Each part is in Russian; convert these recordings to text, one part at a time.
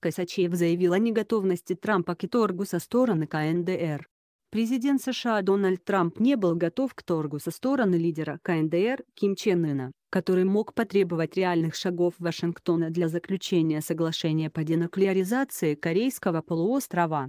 Косачев заявил о неготовности Трампа к торгу со стороны КНДР. Президент США Дональд Трамп не был готов к торгу со стороны лидера КНДР Ким Чен Ына, который мог потребовать реальных шагов Вашингтона для заключения соглашения по денуклеаризации Корейского полуострова.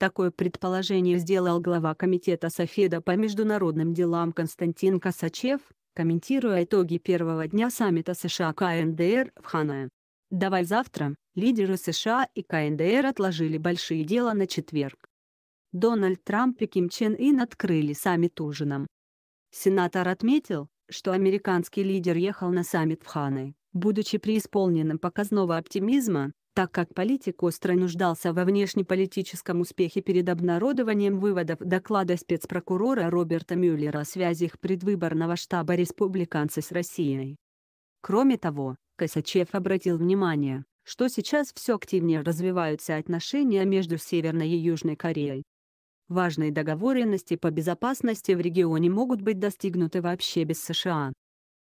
Такое предположение сделал глава Комитета Софеда по международным делам Константин Косачев, комментируя итоги первого дня саммита США КНДР в Ханое. Давай завтра, лидеры США и КНДР отложили большие дела на четверг. Дональд Трамп и Ким Чен Ин открыли саммит ужином. Сенатор отметил, что американский лидер ехал на саммит в Ханой, будучи преисполненным показного оптимизма, так как политик остро нуждался во внешнеполитическом успехе перед обнародованием выводов доклада спецпрокурора Роберта Мюллера о связях предвыборного штаба республиканца с Россией. Кроме того, наискосочев обратил внимание, что сейчас все активнее развиваются отношения между Северной и Южной Кореей. Важные договоренности по безопасности в регионе могут быть достигнуты вообще без США.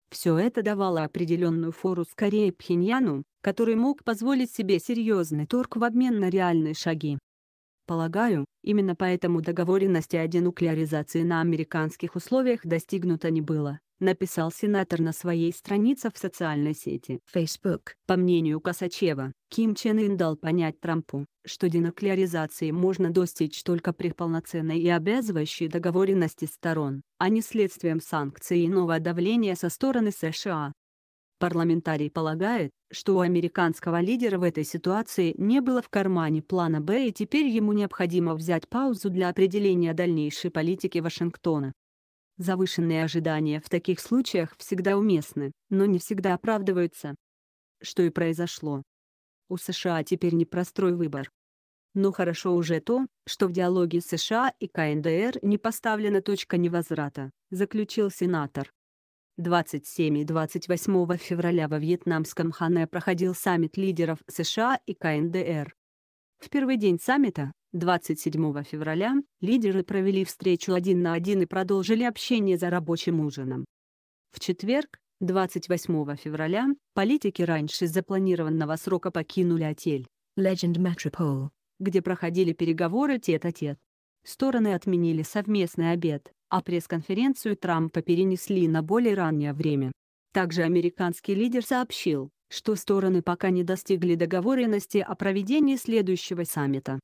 Все это давало определенную фору скорее Пхеньяну, который мог позволить себе серьезный торг в обмен на реальные шаги. Полагаю, именно поэтому договоренности о денуклеаризации на американских условиях достигнуто не было, написал сенатор на своей странице в социальной сети Facebook. По мнению Косачева, Ким Чен Ын дал понять Трампу, что денуклеаризации можно достичь только при полноценной и обязывающей договоренности сторон, а не следствием санкций и нового давления со стороны США. Парламентарий полагает, что у американского лидера в этой ситуации не было в кармане плана «Б» и теперь ему необходимо взять паузу для определения дальнейшей политики Вашингтона. Завышенные ожидания в таких случаях всегда уместны, но не всегда оправдываются. Что и произошло. У США теперь непростой выбор. Но хорошо уже то, что в диалоге США и КНДР не поставлена точка невозврата, заключил сенатор. 27 и 28 февраля во вьетнамском Хане проходил саммит лидеров США и КНДР. В первый день саммита 27 февраля лидеры провели встречу один на один и продолжили общение за рабочим ужином. В четверг, 28 февраля, политики раньше запланированного срока покинули отель Legend Metropole, где проходили переговоры тет-а-тет. -тет. Стороны отменили совместный обед, а пресс-конференцию Трампа перенесли на более раннее время. Также американский лидер сообщил, что стороны пока не достигли договоренности о проведении следующего саммита.